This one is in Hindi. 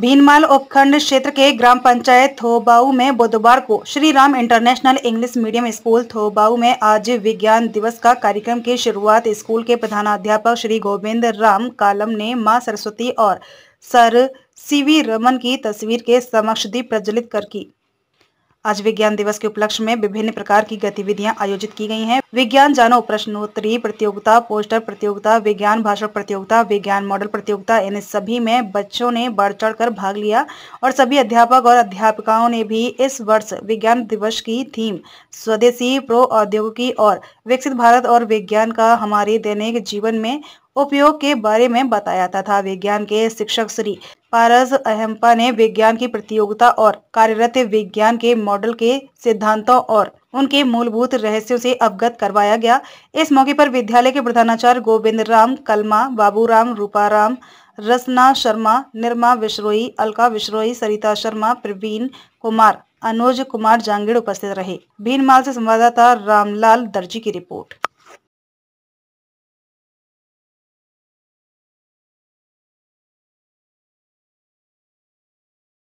भीनमाल उपखंड क्षेत्र के ग्राम पंचायत थोबाऊ में बुधवार को Shri Ram international English medium school Thobau में आज विज्ञान दिवस का कार्यक्रम की शुरुआत स्कूल के प्रधानाध्यापक श्री गोविंद राम कालम ने मां सरस्वती और सर सीवी रमन की तस्वीर के समक्ष दीप प्रज्वलित कर की आज विज्ञान दिवस के उपलक्ष्य में विभिन्न प्रकार की गतिविधियां आयोजित की गई हैं। विज्ञान जानो प्रश्नोत्तरी प्रतियोगिता पोस्टर प्रतियोगिता विज्ञान भाषण प्रतियोगिता विज्ञान मॉडल प्रतियोगिता इन सभी में बच्चों ने बढ़ चढ़ कर भाग लिया और सभी अध्यापक और अध्यापिकाओं ने भी इस वर्ष विज्ञान दिवस की थीम स्वदेशी प्रो औद्योगिकी और विकसित भारत और विज्ञान का हमारे दैनिक जीवन में उपयोग के बारे में बताया था विज्ञान के शिक्षक श्री पारस अहम्पा ने विज्ञान की प्रतियोगिता और कार्यरत विज्ञान के मॉडल के सिद्धांतों और उनके मूलभूत रहस्यों से अवगत करवाया गया इस मौके पर विद्यालय के प्रधानाचार्य गोविंद राम कलमा बाबूराम रूपाराम रसना शर्मा निर्मा विश्रोई अलका विश्रोही सरिता शर्मा प्रवीण कुमार अनुज कुमार जांगिड़ उपस्थित रहे भीनमाल से संवाददाता रामलाल दर्जी की रिपोर्ट